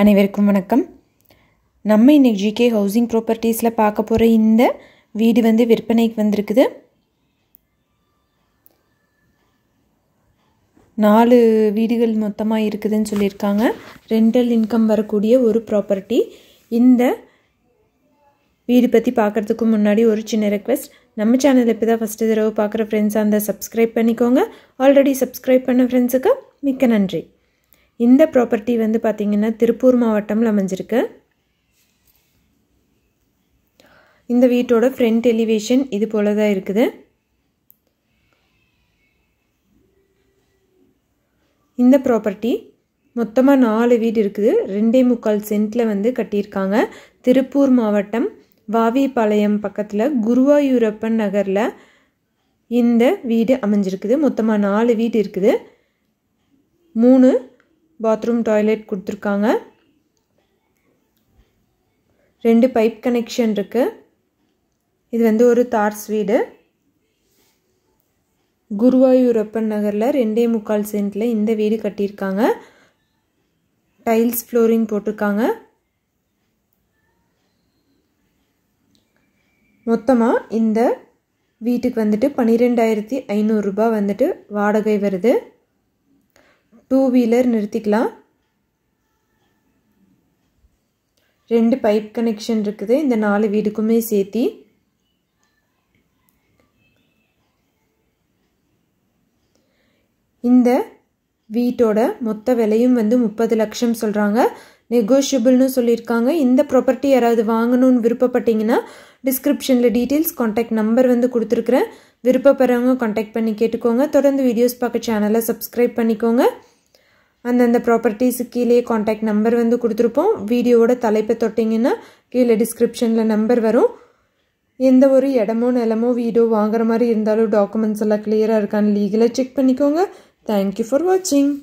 அனைவருக்கும் வணக்கம் நம்ம இன்றைக்கி ஜிகே ஹவுசிங் ப்ராப்பர்ட்டிஸில் பார்க்க போகிற இந்த வீடு வந்து விற்பனைக்கு வந்திருக்குது நாலு வீடுகள் மொத்தமாக இருக்குதுன்னு சொல்லியிருக்காங்க ரெண்டல் இன்கம் வரக்கூடிய ஒரு ப்ராப்பர்ட்டி இந்த வீடு பற்றி பார்க்குறதுக்கு முன்னாடி ஒரு சின்ன ரெக்வெஸ்ட் நம்ம சேனல் இப்போ தான் ஃபஸ்ட்டு தடவை பார்க்குற ஃப்ரெண்ட்ஸாக இருந்தால் சப்ஸ்கிரைப் பண்ணிக்கோங்க ஆல்ரெடி சப்ஸ்கிரைப் பண்ண ஃப்ரெண்ட்ஸுக்கு மிக்க நன்றி இந்த ப்ராப்பர்ட்டி வந்து பார்த்திங்கன்னா திருப்பூர் மாவட்டமில் அமைஞ்சிருக்கு இந்த வீட்டோட ஃப்ரண்ட் எலிவேஷன் இது போல தான் இருக்குது இந்த ப்ராப்பர்ட்டி மொத்தமாக நாலு வீடு இருக்குது ரெண்டே முக்கால் சென்ட்டில் வந்து கட்டியிருக்காங்க திருப்பூர் மாவட்டம் வாவிப்பாளையம் பக்கத்தில் குருவாயூரப்பன் நகரில் இந்த வீடு அமைஞ்சிருக்குது மொத்தமாக நாலு வீடு இருக்குது மூணு பாத்ரூம் டாய்லெட் கொடுத்துருக்காங்க ரெண்டு பைப் கனெக்ஷன் இருக்குது இது வந்து ஒரு தார்ஸ் வீடு குருவாயூரப்பன் நகரில் ரெண்டே முக்கால் சென்ட்டில் இந்த வீடு கட்டியிருக்காங்க டைல்ஸ் ஃப்ளோரிங் போட்டிருக்காங்க மொத்தமாக இந்த வீட்டுக்கு வந்துட்டு பன்னிரெண்டாயிரத்தி ஐநூறுரூபா வந்துட்டு வாடகை வருது டூ வீலர் நிறுத்திக்கலாம் ரெண்டு பைப் கனெக்ஷன் இருக்குது இந்த நாலு வீடுக்குமே சேர்த்தி இந்த வீட்டோட மொத்த விலையும் வந்து முப்பது லட்சம் சொல்கிறாங்க நெகோஷியபிள்னு சொல்லியிருக்காங்க இந்த ப்ராப்பர்ட்டி யாராவது வாங்கணும்னு விருப்பப்பட்டீங்கன்னா டிஸ்கிரிப்ஷனில் டீட்டெயில்ஸ் காண்டாக்ட் நம்பர் வந்து கொடுத்துருக்குறேன் விருப்பப்படுறவங்க காண்டாக்ட் பண்ணி கேட்டுக்கோங்க தொடர்ந்து வீடியோஸ் பார்க்க சேனலை சப்ஸ்கிரைப் பண்ணிக்கோங்க அந்தந்த ப்ராப்பர்ட்டிஸு கீழே காண்டாக்ட் நம்பர் வந்து கொடுத்துருப்போம் வீடியோவோட தலைப்பை தொட்டிங்கன்னா கீழே டிஸ்கிரிப்ஷனில் நம்பர் வரும் எந்த ஒரு இடமோ நிலமோ வீடியோ வாங்குற மாதிரி இருந்தாலும் டாக்குமெண்ட்ஸ் எல்லாம் கிளியராக இருக்கான்னு லீகலாக செக் பண்ணிக்கோங்க தேங்க்யூ ஃபார் வாட்சிங்